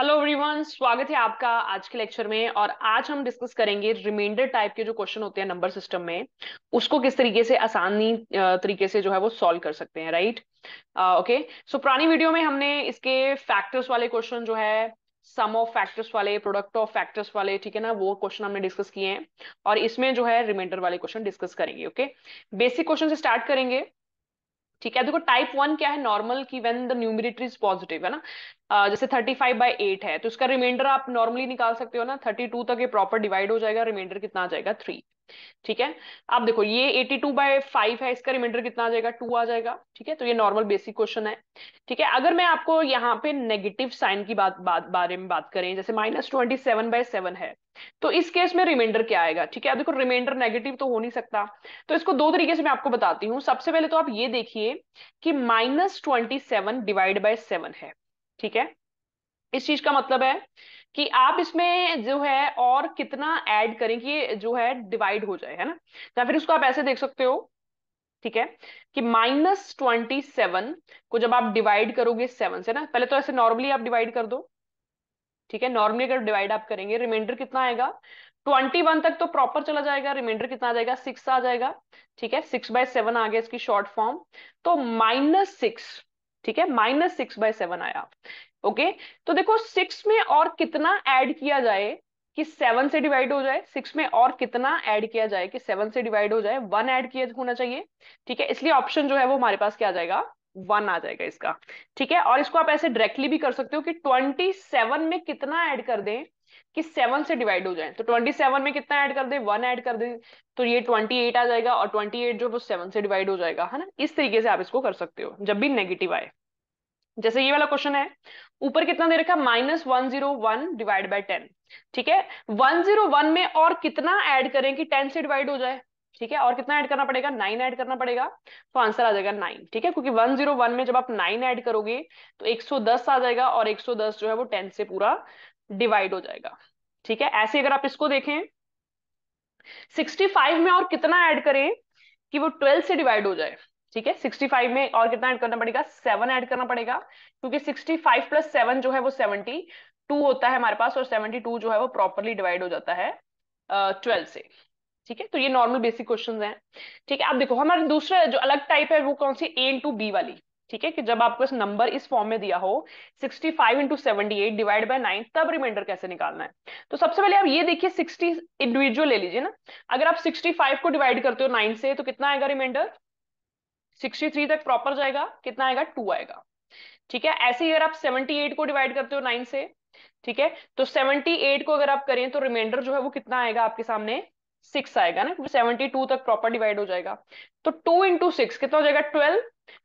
Hello everyone स्वागत है आपका आज के लेक्चर में और आज हम डिस्कस करेंगे रिमाइंडर टाइप के जो क्वेश्चन होते हैं नंबर सिस्टम में उसको किस तरीके से आसानी तरीके से जो है वो सॉल्व कर सकते हैं राइट ओके सो पुरानी वीडियो में हमने इसके फैक्टर्स वाले क्वेश्चन जो है सम ऑफ फैक्टर्स वाले प्रोडक्ट ऑफ फैक्टर्स वाले ठीक है ना वो क्वेश्चन हमने डिस्कस किए हैं और इसमें जो है रिमाइंडर वाले क्वेश्चन डिस्कस करेंगे ओके बेसिक क्वेश्चन से स्टार्ट करेंगे ठीक है देखो टाइप वन क्या है नॉर्मल की when the numerator is positive है ना जैसे थर्टी फाइव बाई एट है तो उसका रिमाइंडर आप नॉर्मली निकाल सकते हो ना थर्टी टू तक ये प्रॉपर डिवाइड हो जाएगा रिमाइंडर कितना आ जाएगा थ्री ठीक है आप देखो ये 82 टू बाय फाइव है इसका रिमाइंडर कितना आ जाएगा टू आ जाएगा ठीक है तो ये नॉर्मल बेसिक क्वेश्चन है ठीक है अगर मैं आपको यहाँ पे नेगेटिव साइन की बात, बात बारे में बात करें जैसे minus twenty seven by seven है तो इस केस में रिमाइंडर क्या आएगा ठीक है अब देखो रिमाइंडर नेगेटिव तो हो नहीं सकता तो इसको दो तरीके से मैं आपको बताती हूँ सबसे पहले तो आप ये देखिए कि minus twenty divide by seven है ठीक है इस चीज का मतलब है कि आप इसमें जो है और कितना ऐड करें कि जो है डिवाइड हो जाए है ना या फिर उसको आप ऐसे देख सकते हो ठीक है कि माइनस ट्वेंटी सेवन को जब आप डिवाइड करोगे सेवन से ना पहले तो ऐसे नॉर्मली आप डिवाइड कर दो ठीक है नॉर्मली अगर डिवाइड आप करेंगे रिमाइंडर कितना आएगा ट्वेंटी वन तक तो प्रॉपर चला जाएगा रिमाइंडर कितना आ जाएगा सिक्स आ जाएगा ठीक है सिक्स बाय सेवन आ गया इसकी शॉर्ट फॉर्म तो माइनस सिक्स ठीक है माइनस सिक्स बाय सेवन आया ओके तो देखो सिक्स में और कितना ऐड किया जाए कि सेवन से डिवाइड हो जाए सिक्स में और कितना ऐड किया जाए कि सेवन से डिवाइड हो जाए वन ऐड किया होना चाहिए ठीक है इसलिए ऑप्शन जो है वो हमारे पास क्या आ जाएगा वन आ जाएगा इसका ठीक है और इसको आप ऐसे डायरेक्टली भी कर सकते हो कि ट्वेंटी सेवन में कितना ऐड कर दें कि सेवन से डिवाइड हो जाए तो ट्वेंटी सेवन में कितना ऐड कर दें वन ऐड कर दें तो ये ट्वेंटी एट आ जाएगा और ट्वेंटी एट जो वो सेवन से डिवाइड हो जाएगा है ना इस तरीके से आप इसको कर सकते हो जब भी नेगेटिव आए जैसे ये वाला क्वेश्चन है ऊपर कितना दे रखा minus one zero one divide by ten ठीक है वन जीरो वन में और कितना ऐड करें कि टेन से डिवाइड हो जाए ठीक है और कितना ऐड करना पड़ेगा नाइन ऐड करना पड़ेगा तो आंसर आ जाएगा नाइन ठीक है क्योंकि वन जीरो वन में जब आप नाइन ऐड करोगे तो एक सौ दस आ जाएगा और एक सौ दस जो है वो टेन से पूरा डिवाइड हो जाएगा ठीक है ऐसे अगर आप इसको देखें सिक्सटी फाइव में और कितना ऐड करें कि वो ट्वेल्व से डिवाइड हो जाए ठीक है 65 में और कितना ऐड करना पड़ेगा सेवन ऐड करना पड़ेगा क्योंकि 65 प्लस सेवन जो है वो 72 होता है हमारे पास और 72 जो है वो प्रॉपरली डिवाइड हो जाता है ट्वेल्व uh, से ठीक है तो ये नॉर्मल बेसिक क्वेश्चन हैं ठीक है आप देखो हमारे दूसरा जो अलग टाइप है वो कौन सी ए इंटू बी वाली ठीक है कि जब आपको इस नंबर इस फॉर्म में दिया हो 65 five into seventy divide by nine तब रिमाइंडर कैसे निकालना है तो सबसे पहले आप ये देखिए 60 इंडिविजुअल ले लीजिए ना अगर आप 65 को डिवाइड करते हो 9 से तो कितना आएगा रिमाइंडर सिक्सटी थ्री तक प्रॉपर जाएगा कितना आएगा टू आएगा ठीक है ऐसे ही अगर आप सेवेंटी एट को डिवाइड करते हो नाइन से ठीक है तो सेवेंटी एट को अगर आप करें तो रिमाइंडर जो है वो कितना आएगा आपके सामने सिक्स आएगा ना क्योंकि सेवेंटी टू तक प्रॉपर डिवाइड हो जाएगा तो टू इंटू सिक्स कितना हो जाएगा ट्वेल्व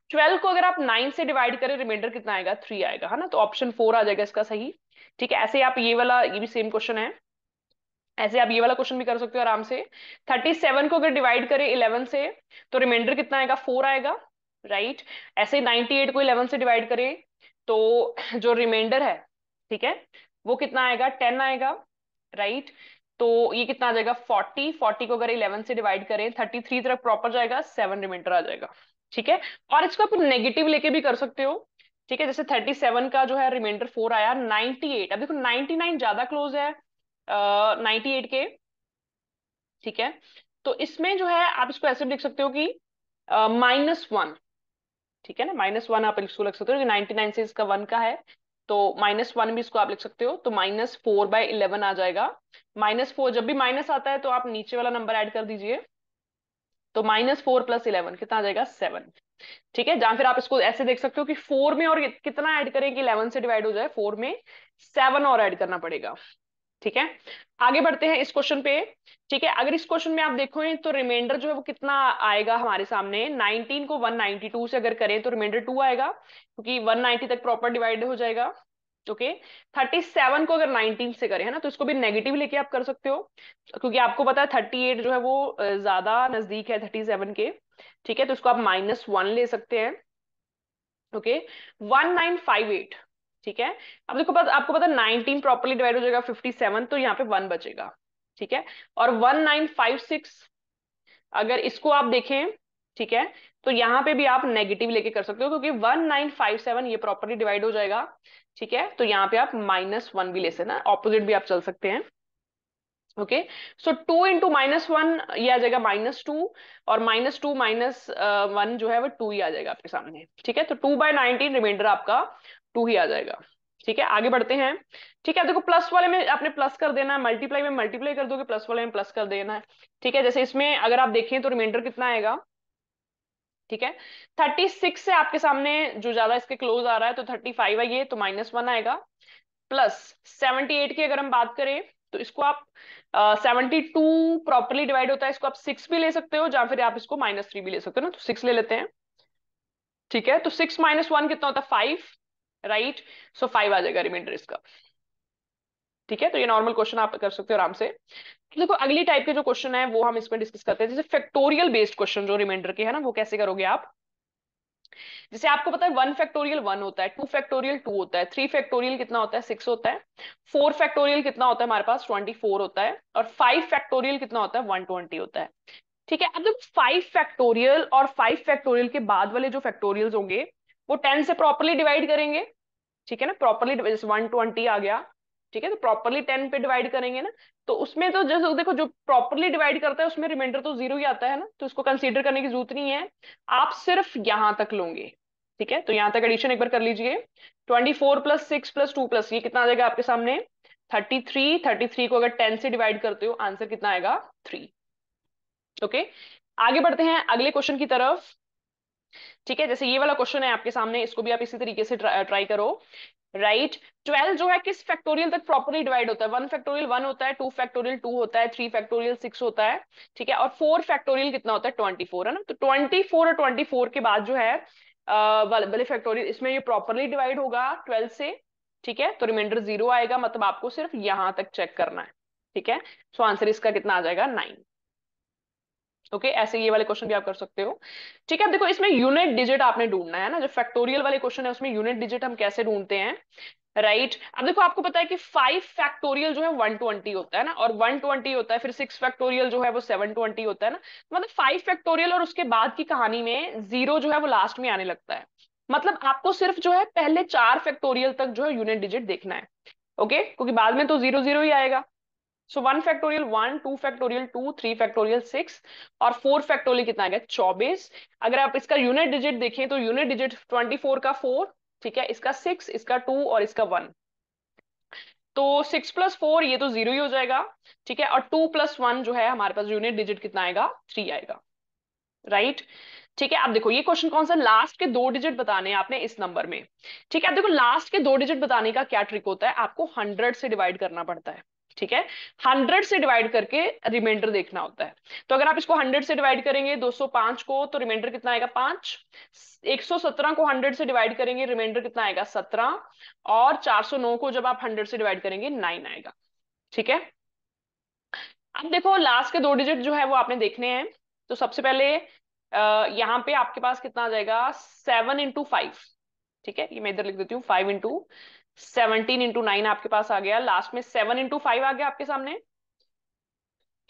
ट्वेल्व को अगर आप नाइन से डिवाइड करें रिमाइंडर कितना आएगा थ्री आएगा है ना तो ऑप्शन फोर आ जाएगा इसका सही ठीक है ऐसे ही आप ये वाला ये भी सेम क्वेश्चन है ऐसे आप ये वाला क्वेश्चन भी कर सकते हो आराम से थर्टी सेवन को अगर डिवाइड करें इलेवन से तो रिमाइंडर कितना आएगा फोर आएगा राइट right? ऐसे नाइनटी एट को इलेवन से डिवाइड करें तो जो रिमाइंडर है ठीक है वो कितना आएगा टेन आएगा राइट right? तो ये कितना आ जाएगा फोर्टी फोर्टी को अगर इलेवन से डिवाइड करें थर्टी थ्री तरफ प्रॉपर जाएगा सेवन रिमाइंडर आ जाएगा ठीक है और इसको आप नेगेटिव लेके भी कर सकते हो ठीक है जैसे थर्टी सेवन का जो है रिमाइंडर फोर आया नाइनटी एट अब देखो नाइनटी नाइन ज्यादा क्लोज है नाइन्टी एट के ठीक है तो इसमें जो है आप इसको ऐसे भी लिख सकते हो कि माइनस वन ठीक है ना माइनस वन आप इसको लिख सकते हो नाइनटी नाइन से इसका वन का है तो माइनस वन भी इसको आप लिख सकते हो तो माइनस फोर बाय इलेवन आ जाएगा माइनस फोर जब भी माइनस आता है तो आप नीचे वाला नंबर ऐड कर दीजिए तो माइनस फोर प्लस इलेवन कितना आ जाएगा सेवन ठीक है जहां फिर आप इसको ऐसे देख सकते हो कि फोर में और कितना ऐड करें कि इलेवन से डिवाइड हो जाए फोर में सेवन और ऐड करना पड़ेगा ठीक है आगे बढ़ते हैं इस क्वेश्चन पे ठीक है अगर इस क्वेश्चन में आप देखोगे तो रिमाइंडर जो है वो कितना आएगा हमारे सामने 19 को 192 से अगर करें तो रिमाइंडर 2 आएगा क्योंकि 190 तक प्रॉपर डिवाइड हो जाएगा ओके okay? 37 को अगर 19 से करें है ना तो इसको भी नेगेटिव लेके आप कर सकते हो क्योंकि आपको पता है 38 जो है वो ज्यादा नजदीक है 37 के ठीक है तो इसको आप माइनस वन ले सकते हैं okay one nine five eight ठीक है अब देखो पता आपको पता नाइनटीन प्रॉपरली डिवाइड हो जाएगा फिफ्टी सेवन तो यहाँ पे वन बचेगा ठीक है और वन नाइन फाइव सिक्स अगर इसको आप देखें ठीक है तो यहाँ पे भी आप नेगेटिव लेके कर सकते हो क्योंकि वन नाइन फाइव सेवन ये प्रॉपरली डिवाइड हो जाएगा ठीक है तो यहाँ पे आप माइनस वन भी ले ना ऑपोजिट भी आप चल सकते हैं okay so two into minus one ये आ जाएगा माइनस टू और माइनस टू माइनस वन जो है वो टू ही आ जाएगा आपके सामने ठीक है तो टू बाय नाइनटीन रिमाइंडर आपका टू ही आ जाएगा ठीक है आगे बढ़ते हैं ठीक है देखो प्लस वाले में आपने प्लस कर देना है मल्टीप्लाई में मल्टीप्लाई कर दोगे प्लस वाले में प्लस कर देना है ठीक है जैसे इसमें अगर आप देखें तो रिमाइंडर कितना आएगा ठीक है थर्टी सिक्स से आपके सामने जो ज्यादा इसके क्लोज आ रहा है तो थर्टी फाइव है ये तो माइनस वन आएगा प्लस सेवनटी एट की अगर हम बात करें तो इसको आप सेवनटी टू प्रॉपरली डिवाइड होता है इसको आप सिक्स भी ले सकते हो या फिर आप इसको माइनस थ्री भी ले सकते हो ना तो सिक्स ले लेते हैं ठीक है तो सिक्स माइनस वन कितना होता है फाइव राइट सो फाइव आ जाएगा रिमाइंडर इसका ठीक है तो ये नॉर्मल क्वेश्चन आप कर सकते हो आराम से तो देखो अगली टाइप के जो क्वेश्चन है वो हम इसमें डिस्कस करते हैं जैसे फैक्टोरियल बेस्ड क्वेश्चन जो रिमाइंडर के है ना वो कैसे करोगे आप जैसे आपको पता है वन फैक्टोरियल वन होता है टू फैक्टोरियल टू होता है थ्री फैक्टोरियल कितना होता है सिक्स होता है फोर फैक्टोरियल कितना होता है हमारे पास ट्वेंटी फोर होता है और फाइव फैक्टोरियल कितना होता है वन ट्वेंटी होता है ठीक है अब देखो फाइव फैक्टोरियल और फाइव फैक्टोरियल के बाद वाले जो फैक्टोरियल होंगे वो टेन से प्रॉपरली डिवाइड करेंगे ठीक है ना प्रॉपरली वन ट्वेंटी आ गया ठीक है तो प्रॉपरली टेन पे डिवाइड करेंगे ना तो उसमें तो जैसे देखो जो प्रॉपरली डिवाइड करता है उसमें रिमाइंडर तो जीरो ही आता है ना तो इसको कंसिडर करने की जरूरत नहीं है आप सिर्फ यहां तक लोगे ठीक है तो यहां तक एडिशन एक बार कर लीजिए twenty four plus six plus two plus ये कितना आ जाएगा आपके सामने थर्टी थ्री थर्टी थ्री को अगर टेन से डिवाइड करते हो आंसर कितना आएगा थ्री ओके आगे बढ़ते हैं अगले क्वेश्चन की तरफ ठीक है जैसे ये वाला क्वेश्चन है आपके सामने इसको भी आप इसी तरीके से ट्राई करो राइट ट्वेल्व जो है किस फैक्टोरियल तक प्रॉपरली डिवाइड होता है वन फैक्टोरियल वन होता है टू फैक्टोरियल टू होता है थ्री फैक्टोरियल सिक्स होता है ठीक है और फोर फैक्टोरियल कितना होता है ट्वेंटी फोर है ना तो ट्वेंटी फोर और ट्वेंटी फोर के बाद जो है वाले फैक्टोरियल इसमें ये प्रॉपरली डिवाइड होगा ट्वेल्व से ठीक है तो रिमाइंडर जीरो आएगा मतलब आपको सिर्फ यहां तक चेक करना है ठीक है सो so आंसर इसका कितना आ जाएगा नाइन ओके okay, ऐसे ये वाले क्वेश्चन भी आप कर सकते हो ठीक है अब देखो इसमें यूनिट डिजिट आपने ढूंढना है ना जो फैक्टोरियल वाले क्वेश्चन है उसमें यूनिट डिजिट हम कैसे ढूंढते हैं राइट right. अब देखो आपको पता है कि फाइव फैक्टोरियल जो है वन ट्वेंटी होता है ना और वन ट्वेंटी होता है फिर सिक्स फैक्टोरियल जो है वो सेवन ट्वेंटी होता है ना मतलब फाइव फैक्टोरियल और उसके बाद की कहानी में जीरो जो है वो लास्ट में आने लगता है मतलब आपको सिर्फ जो है पहले चार फैक्टोरियल तक जो है यूनिट डिजिट देखना है ओके okay? क्योंकि बाद में तो जीरो जीरो ही आएगा so one factorial one two factorial two three factorial six और फोर फैक्टोरियल कितना आ गया चौबीस अगर आप इसका यूनिट डिजिट देखें तो यूनिट डिजिट ट्वेंटी फोर का फोर ठीक है इसका सिक्स इसका टू और इसका वन तो सिक्स प्लस फोर ये तो जीरो ही हो जाएगा ठीक है और टू प्लस वन जो है हमारे पास यूनिट डिजिट कितना आएगा थ्री आएगा राइट ठीक है आप देखो ये क्वेश्चन कौन सा लास्ट के दो डिजिट बताने हैं आपने इस नंबर में ठीक है आप देखो लास्ट के दो डिजिट बताने का क्या ट्रिक होता है आपको हंड्रेड से डिवाइड करना पड़ता है ठीक है हंड्रेड से डिवाइड करके रिमाइंडर देखना होता है तो अगर आप इसको हंड्रेड से डिवाइड करेंगे 205 को तो रिमाइंडर कितना आएगा पांच 117 को हंड्रेड से डिवाइड करेंगे रिमाइंडर कितना आएगा सत्रह और 409 को जब आप हंड्रेड से डिवाइड करेंगे नाइन आएगा ठीक है अब देखो लास्ट के दो डिजिट जो है वो आपने देखने हैं तो सबसे पहले यहाँ पे आपके पास कितना आ जाएगा सेवन इंटू फाइव ठीक है ये मैं इधर लिख देती हूँ five into seventeen into nine आपके पास आ गया लास्ट में सेवन इंटू फाइव आ गया आपके सामने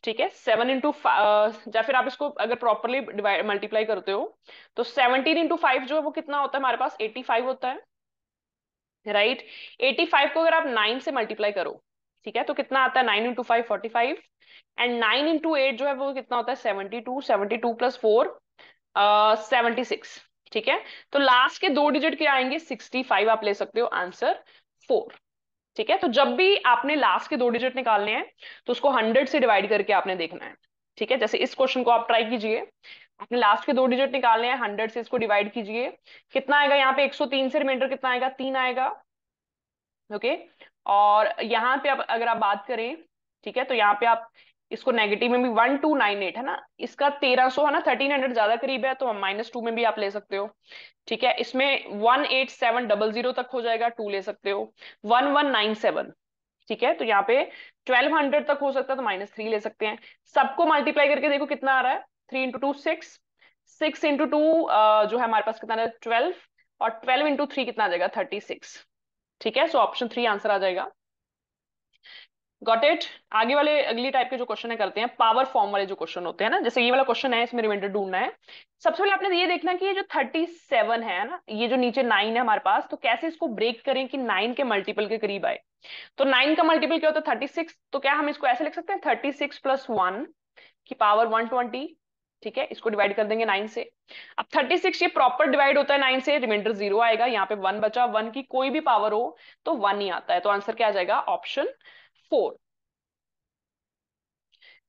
ठीक है सेवन इंटू या फिर आप इसको अगर प्रॉपरली मल्टीप्लाई करते हो तो सेवनटीन इंटू फाइव जो है वो कितना होता है हमारे पास एटी फाइव होता है राइट एटी फाइव को अगर आप नाइन से मल्टीप्लाई करो ठीक है तो कितना आता है nine into five forty five and nine into eight जो है वो कितना होता है seventy two seventy two plus four seventy six ठीक है तो लास्ट के दो डिजिट क्या आएंगे सिक्सटी फाइव आप ले सकते हो आंसर फोर ठीक है तो जब भी आपने लास्ट के दो डिजिट निकालने हैं तो उसको हंड्रेड से डिवाइड करके आपने देखना है ठीक है जैसे इस क्वेश्चन को आप ट्राई कीजिए आपने लास्ट के दो डिजिट निकालने हैं हंड्रेड से इसको डिवाइड कीजिए कितना आएगा यहाँ पे 103 से रिमाइंडर कितना आएगा तीन आएगा ओके और यहाँ पे आप अगर आप बात करें ठीक है तो यहाँ पे आप इसको नेगेटिव में भी वन टू नाइन एट है ना इसका तेरह सो है ना थर्टीन हंड्रेड ज्यादा करीब है तो माइनस टू में भी आप ले सकते हो ठीक है इसमें one eight seven double zero तक हो जाएगा टू ले सकते हो वन वन नाइन सेवन ठीक है तो यहाँ पे ट्वेल्व हंड्रेड तक हो सकता है तो माइनस थ्री ले सकते हैं सबको मल्टीप्लाई करके देखो कितना आ रहा है three into two six six into two जो है हमारे पास कितना ट्वेल्व और ट्वेल्व इंटू थ्री कितना आ जाएगा थर्टी सिक्स ठीक है सो ऑप्शन थ्री आंसर आ जाएगा गॉट इट आगे वाले अगली टाइप के जो क्वेश्चन है करते हैं पावर फॉर्म वाले जो क्वेश्चन होते हैं ना जैसे ये वाला क्वेश्चन है इसमें रिमाइंडर ढूंढना है सबसे पहले आपने ये देखना कि ये जो थर्टी सेवन है ना ये जो नीचे 9 है हमारे पास तो कैसे इसको ब्रेक करें कि नाइन के मल्टीपल के करीब आए तो नाइन का मल्टीपल क्या होता है थर्टी सिक्स तो क्या हम इसको ऐसे लिख सकते हैं थर्टी सिक्स प्लस वन की पावर वन ट्वेंटी ठीक है इसको डिवाइड कर देंगे नाइन से अब थर्टी सिक्स ये प्रॉपर डिवाइड होता है नाइन से रिमाइंडर जीरो आएगा यहाँ पे वन बचा वन की कोई भी पावर हो तो वन ही आता है तो आंसर क्या आ जाएगा ऑप्शन फोर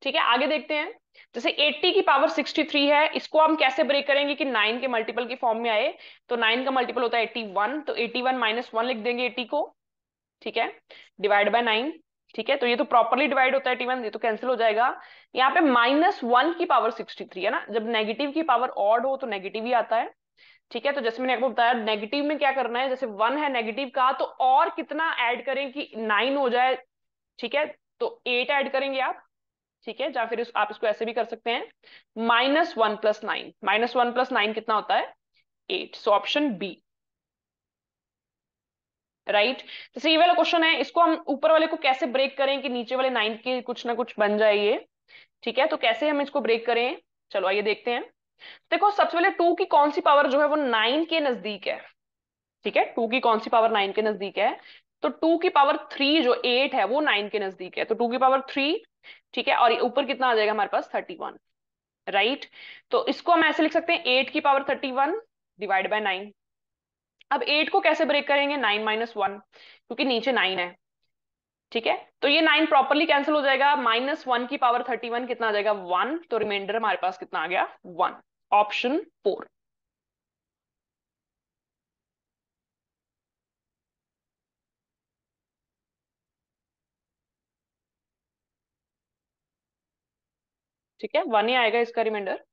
ठीक है आगे देखते हैं जैसे 80 की पावर 63 है इसको हम कैसे ब्रेक करेंगे कि 9 के मल्टीपल के फॉर्म में आए तो 9 का मल्टीपल होता है 81 तो 81 वन माइनस वन लिख देंगे 80 को ठीक है डिवाइड बाय 9 ठीक है तो ये तो प्रॉपरली डिवाइड होता है 81 ये तो कैंसिल हो जाएगा यहाँ पे माइनस वन की पावर 63 है ना जब नेगेटिव की पावर ऑड हो तो नेगेटिव ही आता है ठीक है तो जैसे मैंने आपको बताया नेगेटिव में क्या करना है जैसे वन है नेगेटिव का तो और कितना ऐड करें कि नाइन हो जाए ठीक है तो एट ऐड करेंगे आप ठीक है या फिर इस, आप इसको ऐसे भी कर सकते हैं minus one plus nine minus one plus nine कितना होता है eight so option B right जैसे ये वाला क्वेश्चन है इसको हम ऊपर वाले को कैसे ब्रेक करें कि नीचे वाले नाइन के कुछ ना कुछ बन जाए ये ठीक है तो कैसे हम इसको ब्रेक करें चलो आइए देखते हैं देखो सबसे पहले टू की कौन सी पावर जो है वो नाइन के नजदीक है ठीक है टू की कौन सी पावर नाइन के नजदीक है तो टू की पावर थ्री जो एट है वो नाइन के नजदीक है तो टू की पावर थ्री ठीक है और ऊपर कितना आ जाएगा हमारे पास थर्टी वन राइट तो इसको हम ऐसे लिख सकते हैं एट की power thirty one divide by nine अब एट को कैसे ब्रेक करेंगे नाइन माइनस वन क्योंकि नीचे नाइन है ठीक है तो ये नाइन प्रॉपरली कैंसिल हो जाएगा माइनस वन की पावर थर्टी वन कितना आ जाएगा वन तो रिमाइंडर हमारे पास कितना आ गया वन ऑप्शन फोर ठीक है वन ही आएगा इसका रिमाइंडर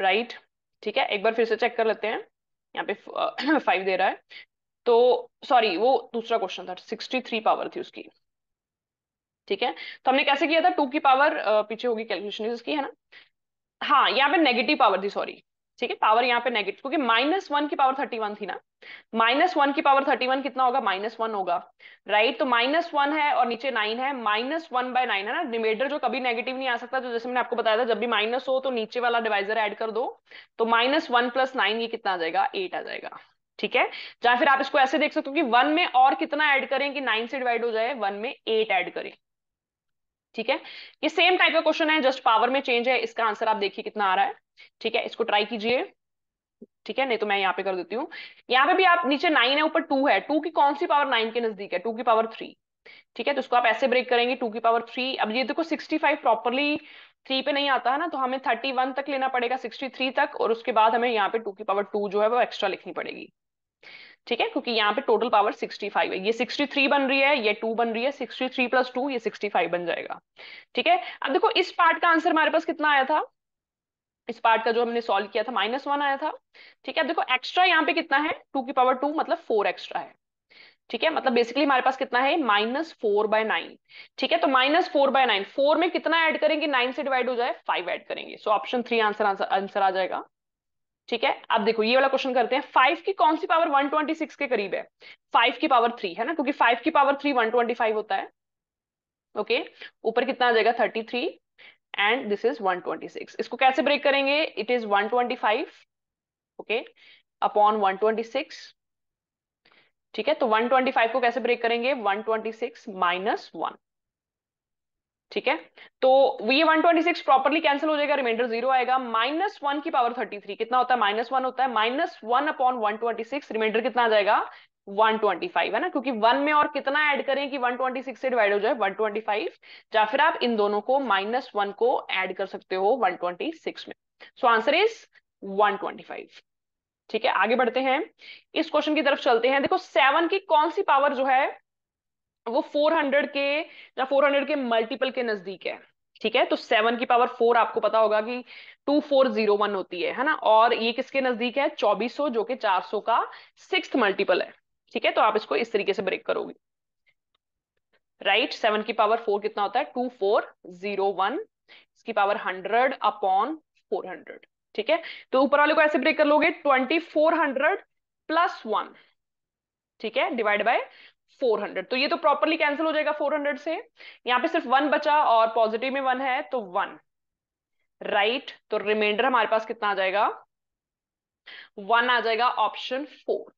राइट ठीक है एक बार फिर से चेक कर लेते हैं यहाँ पे फाइव दे रहा है तो सॉरी वो दूसरा क्वेश्चन था सिक्सटी थ्री पावर थी उसकी ठीक है तो हमने कैसे किया था टू की पावर पीछे होगी कैलकुलेशन इसकी है ना हाँ यहाँ पे नेगेटिव पावर थी सॉरी ठीक है पावर यहाँ पे नेगेटिव क्योंकि माइनस वन की पावर थर्टी वन थी ना माइनस वन की पावर थर्टी वन कितना होगा माइनस वन होगा राइट तो माइनस वन है और नीचे नाइन है माइनस वन बाय नाइन है ना रिमेडर जो कभी नेगेटिव नहीं आ सकता जो जैसे मैंने आपको बताया था जब भी माइनस हो तो नीचे वाला डिवाइजर एड कर दो तो माइनस वन प्लस नाइन ये कितना आ जाएगा एट आ जाएगा ठीक है या फिर आप इसको ऐसे देख सकते हो कि वन में और कितना ऐड करें कि नाइन से डिवाइड हो जाए वन में एट ऐड करें ठीक है ये सेम टाइप का क्वेश्चन है जस्ट पावर में चेंज है इसका आंसर आप देखिए कितना आ रहा है ठीक है इसको ट्राई कीजिए ठीक है नहीं तो मैं यहाँ पे कर देती हूँ यहाँ पे भी आप नीचे नाइन है ऊपर टू है टू की कौन सी पावर नाइन के नजदीक है टू की पावर थ्री ठीक है तो इसको आप ऐसे ब्रेक करेंगे टू की पावर थ्री अब ये देखो सिक्सटी फाइव प्रॉपरली थ्री पे नहीं आता है ना तो हमें थर्टी वन तक लेना पड़ेगा सिक्सटी थ्री तक और उसके बाद हमें यहाँ पे टू की पावर टू जो है वो एक्स्ट्रा लिखनी पड़ेगी ठीक है क्योंकि यहाँ पे टोटल पावर सिक्सटी फाइव है ये सिक्सटी थ्री बन रही है ये टू बन रही है सिक्सटी थ्री प्लस टू ये सिक्सटी फाइव बन जाएगा ठीक है अब देखो इस पार्ट का आंसर हमारे पास कितना आया था इस पार्ट का जो हमने सॉल्व किया था माइनस वन आया था ठीक है देखो एक्स्ट्रा यहाँ पे कितना है टू की पावर टू मतलब फोर एक्स्ट्रा है ठीक है मतलब बेसिकली हमारे पास कितना है माइनस फोर बाय नाइन ठीक है तो minus four by nine four में कितना ऐड करेंगे नाइन से डिवाइड हो जाए फाइव ऐड करेंगे so option three answer answer आ जाएगा ठीक है अब देखो ये वाला क्वेश्चन करते हैं फाइव की कौन सी पावर वन ट्वेंटी सिक्स के करीब है फाइव की पावर थ्री है ना क्योंकि फाइव की power three one twenty five होता है ओके ऊपर कितना आ जाएगा thirty three and this is 126 इसको कैसे ब्रेक करेंगे इट इज 125 ओके अपॉन 126 ठीक है तो 125 को कैसे ब्रेक करेंगे 126 माइनस वन ठीक है तो ये 126 प्रॉपरली कैंसिल हो जाएगा रिमाइंडर जीरो आएगा माइनस वन की पावर 33 कितना होता है माइनस वन होता है minus one upon one twenty six reminder कितना आ जाएगा 125 है ना क्योंकि वन में और कितना ऐड करें कि 126 से डिवाइड हो जाए 125 या फिर आप इन दोनों को माइनस वन को ऐड कर सकते हो 126 में सो आंसर इज 125 ठीक है आगे बढ़ते हैं इस क्वेश्चन की तरफ चलते हैं देखो सेवन की कौन सी पावर जो है वो 400 के या 400 के मल्टीपल के नजदीक है ठीक है तो सेवन की पावर फोर आपको पता होगा कि टू फोर जीरो वन होती है है ना और ये किसके नजदीक है चौबीस सौ जो कि चार सौ का सिक्स मल्टीपल है ठीक है तो आप इसको इस तरीके से ब्रेक करोगे राइट सेवन की पावर फोर कितना होता है टू फोर जीरो वन इसकी power hundred upon four hundred ठीक है तो ऊपर वाले को ऐसे ब्रेक कर लोगे twenty four hundred plus one ठीक है डिवाइड बाय 400 तो ये तो प्रॉपरली कैंसिल हो जाएगा 400 से यहाँ पे सिर्फ वन बचा और पॉजिटिव में वन है तो वन राइट right, तो रिमाइंडर हमारे पास कितना आ जाएगा वन आ जाएगा ऑप्शन फोर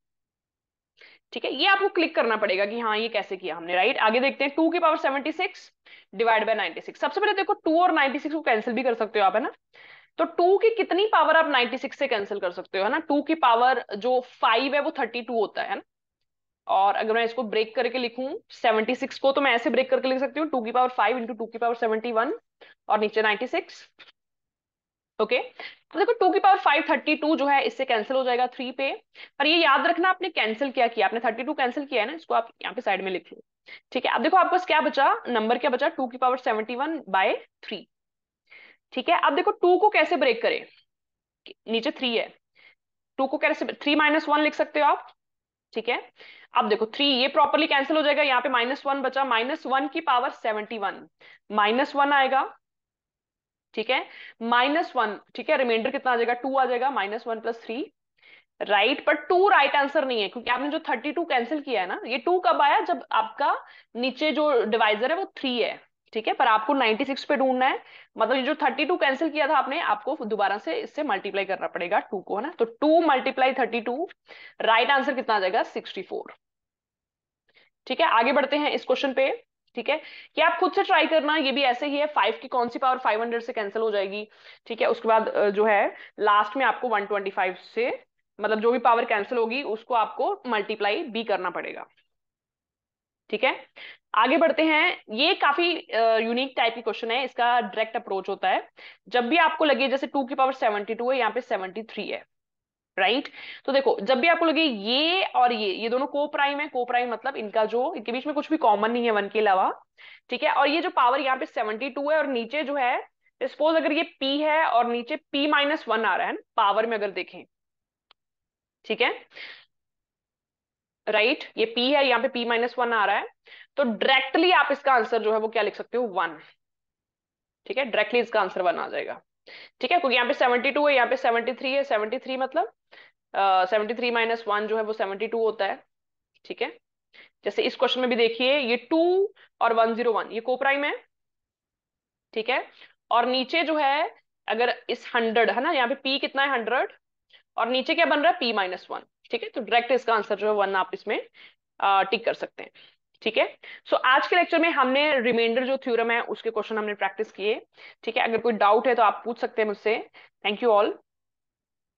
ठीक है ये आपको क्लिक करना पड़ेगा कि हाँ ये कैसे किया हमने राइट आगे देखते हैं टू की power seventy six divide by ninety six सबसे पहले देखो टू और नाइनटी सिक्स को कैंसिल भी कर सकते हो आप है ना तो टू की कितनी पावर आप नाइनटी सिक्स से कैंसिल कर सकते हो है ना टू की पावर जो फाइव है वो थर्टी टू होता है ना और अगर मैं इसको ब्रेक करके लिखू सेवेंटी सिक्स को तो मैं ऐसे ब्रेक करके लिख सकती हूँ टू की पावर फाइव इंटू टू की पावर सेवेंटी वन और नीचे नाइनटी सिक्स ओके तो देखो टू की पावर फाइव थर्टी टू जो है इससे कैंसिल हो जाएगा थ्री पे पर ये याद रखना आपने कैंसिल क्या किया आपने थर्टी टू कैंसिल किया है ना इसको आप यहाँ पे साइड में लिख लो ठीक है अब देखो आपको क्या बचा नंबर क्या बचा टू की power seventy one by three ठीक है अब देखो टू को कैसे ब्रेक करें नीचे थ्री है टू को कैसे थ्री माइनस वन लिख सकते हो आप ठीक है अब देखो थ्री ये प्रॉपरली कैंसिल हो जाएगा यहाँ पे माइनस वन बचा माइनस वन की power seventy one minus one आएगा ठीक है माइनस वन ठीक है रिमाइंडर कितना आ जाएगा टू आ जाएगा minus one plus three right पर टू राइट आंसर नहीं है क्योंकि आपने जो थर्टी टू कैंसिल किया है ना ये टू कब आया जब आपका नीचे जो डिवाइजर है वो थ्री है ठीक है पर आपको नाइनटी सिक्स पे ढूंढना है मतलब ये जो टू कैंसिल किया था आपने आपको दोबारा से इससे मल्टीप्लाई करना पड़ेगा टू को है ना तो two multiply thirty two right answer कितना आ जाएगा फोर ठीक है आगे बढ़ते हैं इस क्वेश्चन पे ठीक है कि आप खुद से ट्राई करना ये भी ऐसे ही है फाइव की कौन सी पावर फाइव हंड्रेड से कैंसिल हो जाएगी ठीक है उसके बाद जो है लास्ट में आपको वन ट्वेंटी फाइव से मतलब जो भी पावर कैंसिल होगी उसको आपको मल्टीप्लाई भी करना पड़ेगा ठीक है आगे बढ़ते हैं ये काफी यूनिक टाइप की क्वेश्चन है इसका डायरेक्ट अप्रोच होता है जब भी आपको लगे जैसे टू की पावर सेवेंटी टू है यहाँ पे सेवेंटी थ्री है राइट right? तो देखो जब भी आपको लगे ये और ये ये दोनों को प्राइम है को प्राइम मतलब इनका जो इनके बीच में कुछ भी कॉमन नहीं है वन के अलावा ठीक है और ये जो पावर यहाँ पे सेवेंटी टू है और नीचे जो है सपोज अगर ये पी है और नीचे पी माइनस वन आ रहा है पावर में अगर देखें ठीक है राइट right? ये पी है यहाँ पे पी माइनस वन आ रहा है तो डायरेक्टली आप इसका आंसर जो है वो क्या लिख सकते हो वन ठीक है डायरेक्टली इसका आंसर वन आ जाएगा ठीक है क्योंकि यहाँ पे सेवेंटी टू है यहाँ पे सेवेंटी थ्री है सेवेंटी थ्री मतलब सेवेंटी थ्री माइनस वन जो है वो सेवेंटी टू होता है ठीक है जैसे इस क्वेश्चन में भी देखिए ये टू और वन जीरो वन ये को प्राइम है ठीक है और नीचे जो है अगर इस हंड्रेड है ना यहाँ पे पी कितना है हंड्रेड और नीचे क्या बन रहा है पी माइनस वन ठीक है तो डायरेक्ट इसका आंसर जो है वन आप इसमें टिक कर सकते हैं ठीक है सो आज के लेक्चर में हमने रिमाइंडर जो थ्योरम है उसके क्वेश्चन हमने प्रैक्टिस किए ठीक है अगर कोई डाउट है तो आप पूछ सकते हैं मुझसे थैंक यू ऑल